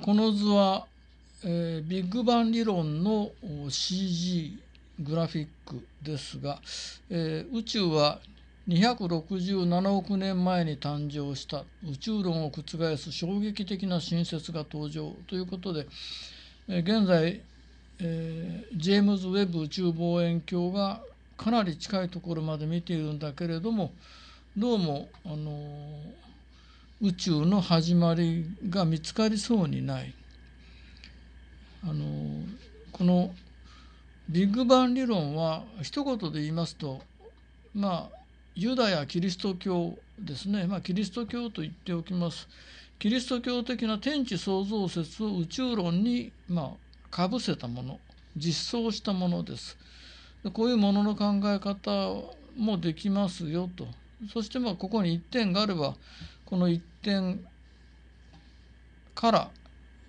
この図は、えー、ビッグバン理論の CG グラフィックですが、えー、宇宙は267億年前に誕生した宇宙論を覆す衝撃的な新説が登場ということで、えー、現在、えー、ジェームズ・ウェブ宇宙望遠鏡がかなり近いところまで見ているんだけれどもどうもあのー宇宙の始まりが見つかりそうにないあのこのビッグバン理論は一言で言いますとまあユダヤキリスト教ですね、まあ、キリスト教と言っておきますキリスト教的な天地創造説を宇宙論にまあかぶせたもの実装したものですでこういうものの考え方もできますよとそしてまあここに一点があればこの1点から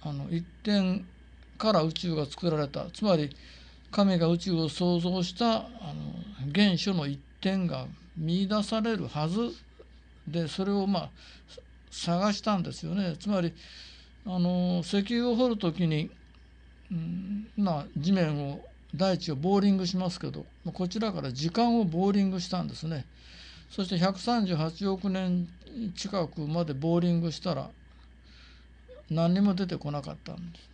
あの1点から宇宙が作られたつまり神が宇宙を創造したあの原初の一点が見出されるはずでそれをまあ探したんですよねつまりあの石油を掘る時に、うん、ま地面を大地をボーリングしますけどこちらから時間をボーリングしたんですね。そして138億年近くまでボーリングしたら何にも出てこなかったんです。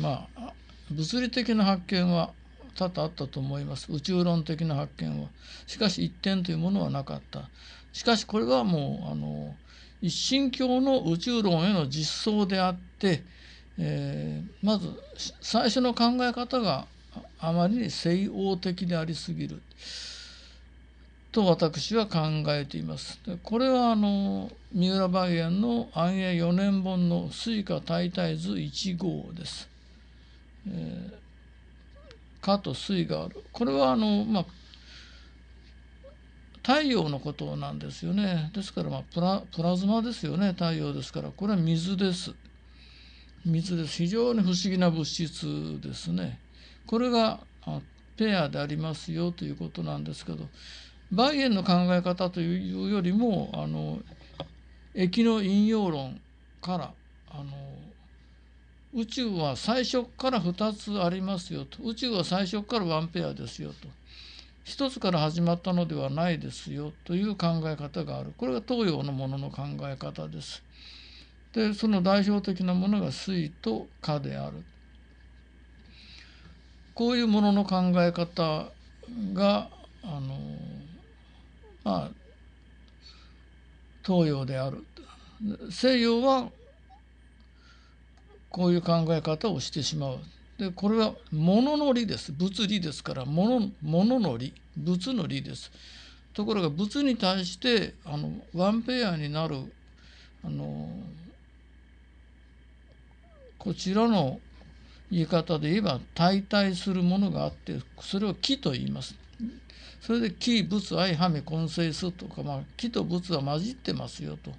まあ物理的な発見は多々あったと思います宇宙論的な発見は。しかし一点というものはなかった。しかしこれはもうあの一神教の宇宙論への実装であって、えー、まず最初の考え方があまりに西欧的でありすぎる。と私は考えています。これはあの三浦梅園の安永4年本の「水花大体図1号」です。えー、かと水がある。これはあの、まあ、太陽のことなんですよね。ですから、まあ、プラプラズマですよね太陽ですからこれは水です。水です非常に不思議な物質ですね。これがペアでありますよということなんですけどバイエンの考え方というよりもあの駅の引用論からあの宇宙は最初から2つありますよと宇宙は最初からワンペアですよと1つから始まったのではないですよという考え方があるこれが東洋のものの考え方です。でその代表的なものが水と火である。こういうものの考え方があのあ、東洋である西洋はこういう考え方をしてしまうでこれは物の理です物理ですから物物の理物の理ですところが物に対してあのワンペアになるあのこちらの言い方で言えば代替するものがあってそれを木と言いますそれで「木仏相はめ混成す」とか、まあ、木と仏は混じってますよと。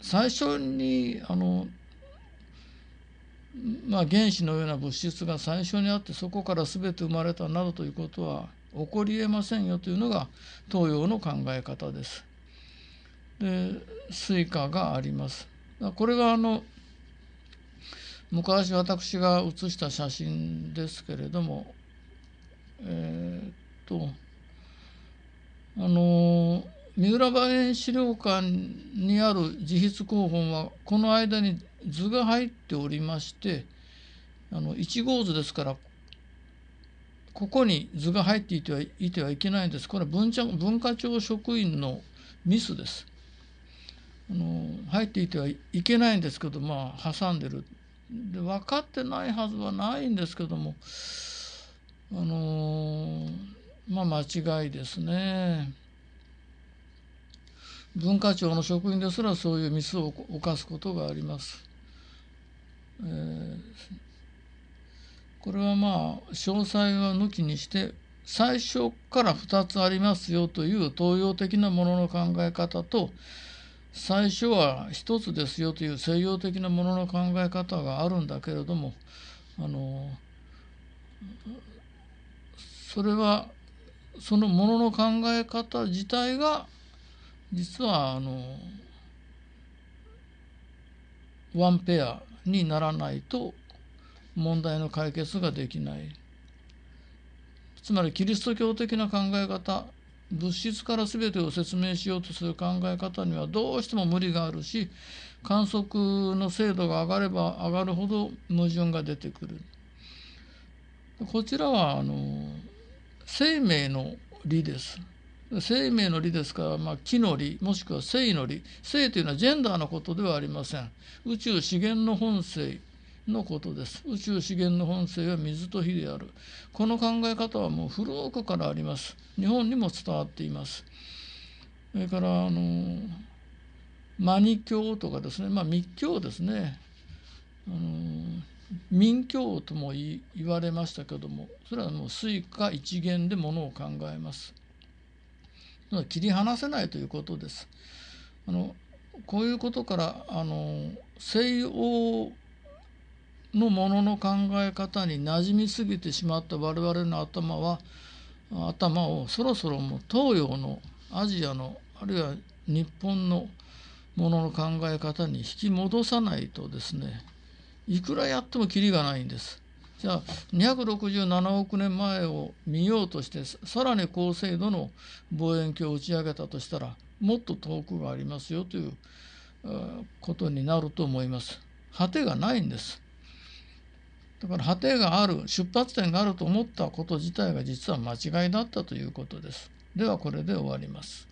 最初にあのまあ、原子のような物質が最初にあってそこから全て生まれたなどということは起こりえませんよというのが東洋の考え方です。でスイカがあります。これがあの昔私が写した写真ですけれどもえっとあの三浦馬園資料館にある自筆広本はこの間に図が入っておりましてあの1号図ですからここに図が入っていてはいてはいけないんですこれは文文化庁職員のミスです。あの入っていてはいけないんですけどまあ挟んでるで分かってないはずはないんですけどもあのまあ間違いですね。文化庁の職員ですらそういうミスを犯すことがあります。えー、これはまあ詳細は抜きにして最初から2つありますよという東洋的なものの考え方と最初は1つですよという西洋的なものの考え方があるんだけれどもあのそれはそのものの考え方自体が実はあのワンペアにならないと問題の解決ができないつまりキリスト教的な考え方物質から全てを説明しようとする考え方にはどうしても無理があるし観測の精度が上がれば上がるほど矛盾が出てくるこちらはあの生命の理です。生命の理ですから、まあ、木の理もしくは生の理性というのはジェンダーのことではありません宇宙資源の本性のことです宇宙資源の本性は水と火であるこの考え方はもう古くからあります日本にも伝わっていますそれからあのマニ教とかですねまあ密教ですねあの民教とも言われましたけどもそれはもう水か一元でものを考えます。切り離せないということです。あのこういうことからあの西欧のものの考え方に馴染みすぎてしまった我々の頭は頭をそろそろもう東洋のアジアのあるいは日本のものの考え方に引き戻さないとですねいくらやってもキリがないんです。じゃあ267億年前を見ようとしてさらに高精度の望遠鏡を打ち上げたとしたらもっと遠くがありますよということになると思います。果てがないんです。だから果てがある出発点があると思ったこと自体が実は間違いだったということです。ではこれで終わります。